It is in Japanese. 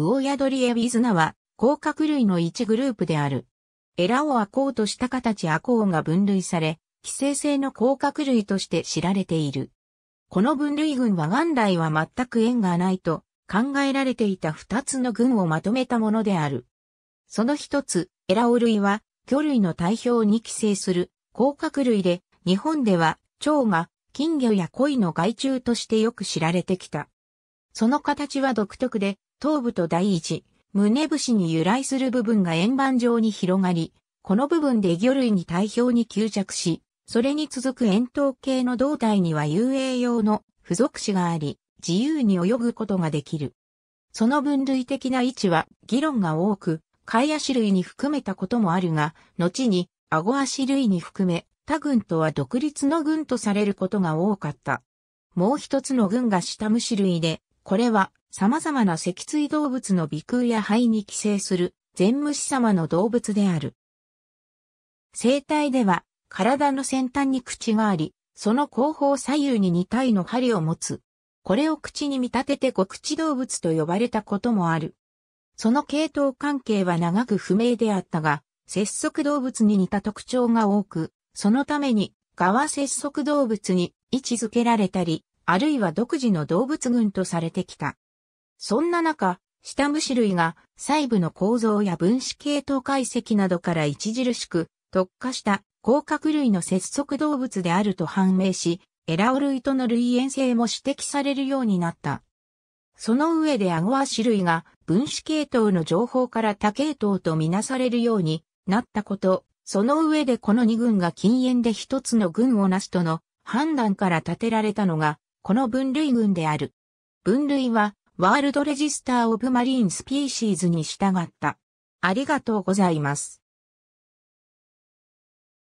ウオヤドリエビズナは、甲殻類の一グループである。エラをアコウとした形アコウが分類され、寄生性の甲殻類として知られている。この分類群は元来は全く縁がないと考えられていた二つの群をまとめたものである。その一つ、エラオ類は、魚類の代表に寄生する甲殻類で、日本では、蝶が金魚や鯉の害虫としてよく知られてきた。その形は独特で、頭部と第一、胸節に由来する部分が円盤状に広がり、この部分で魚類に体表に吸着し、それに続く円筒形の胴体には遊泳用の付属肢があり、自由に泳ぐことができる。その分類的な位置は議論が多く、貝足類に含めたこともあるが、後に顎足類に含め、他群とは独立の群とされることが多かった。もう一つの群が下虫類で、これは様々な脊椎動物の鼻腔や肺に寄生する全虫様の動物である。生体では体の先端に口があり、その後方左右に2体の針を持つ。これを口に見立てて五口動物と呼ばれたこともある。その系統関係は長く不明であったが、節足動物に似た特徴が多く、そのために、側節足動物に位置づけられたり、あるいは独自の動物群とされてきた。そんな中、下虫類が細部の構造や分子系統解析などから著しく特化した甲殻類の節足動物であると判明し、エラオ類との類縁性も指摘されるようになった。その上でアゴアシ類が分子系統の情報から多系統とみなされるようになったこと、その上でこの二群が禁煙で一つの群をなすとの判断から立てられたのがこの分類群である。分類は、ワールドレジスターオブマリンスピーシーズに従った。ありがとうございます。